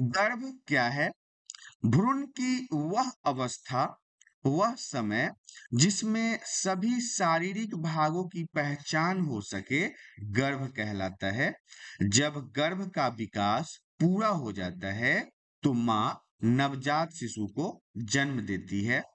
गर्भ क्या है भ्रूण की वह अवस्था वह समय जिसमें सभी शारीरिक भागों की पहचान हो सके गर्भ कहलाता है जब गर्भ का विकास पूरा हो जाता है तो माँ नवजात शिशु को जन्म देती है